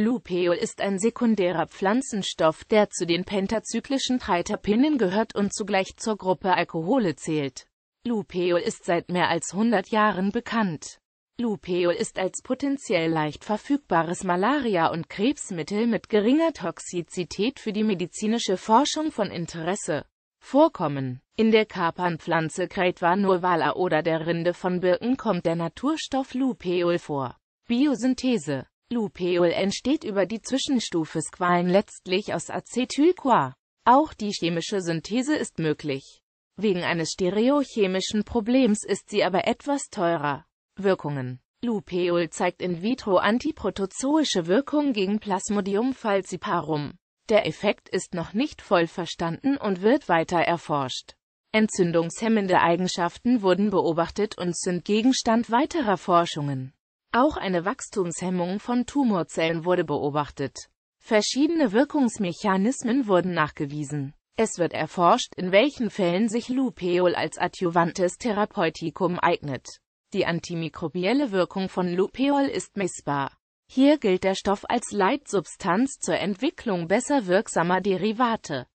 Lupeol ist ein sekundärer Pflanzenstoff, der zu den pentazyklischen Treiterpinnen gehört und zugleich zur Gruppe Alkohole zählt. Lupeol ist seit mehr als 100 Jahren bekannt. Lupeol ist als potenziell leicht verfügbares Malaria- und Krebsmittel mit geringer Toxizität für die medizinische Forschung von Interesse. Vorkommen. In der Kapernpflanze Creitva nurvala oder der Rinde von Birken kommt der Naturstoff Lupeol vor. Biosynthese Lupeol entsteht über die Zwischenstufe Squalin letztlich aus Acetylcoa. Auch die chemische Synthese ist möglich. Wegen eines stereochemischen Problems ist sie aber etwas teurer. Wirkungen Lupeol zeigt in vitro antiprotozoische Wirkung gegen Plasmodium falciparum. Der Effekt ist noch nicht voll verstanden und wird weiter erforscht. Entzündungshemmende Eigenschaften wurden beobachtet und sind Gegenstand weiterer Forschungen. Auch eine Wachstumshemmung von Tumorzellen wurde beobachtet. Verschiedene Wirkungsmechanismen wurden nachgewiesen. Es wird erforscht, in welchen Fällen sich Lupeol als adjuvantes Therapeutikum eignet. Die antimikrobielle Wirkung von Lupeol ist messbar. Hier gilt der Stoff als Leitsubstanz zur Entwicklung besser wirksamer Derivate.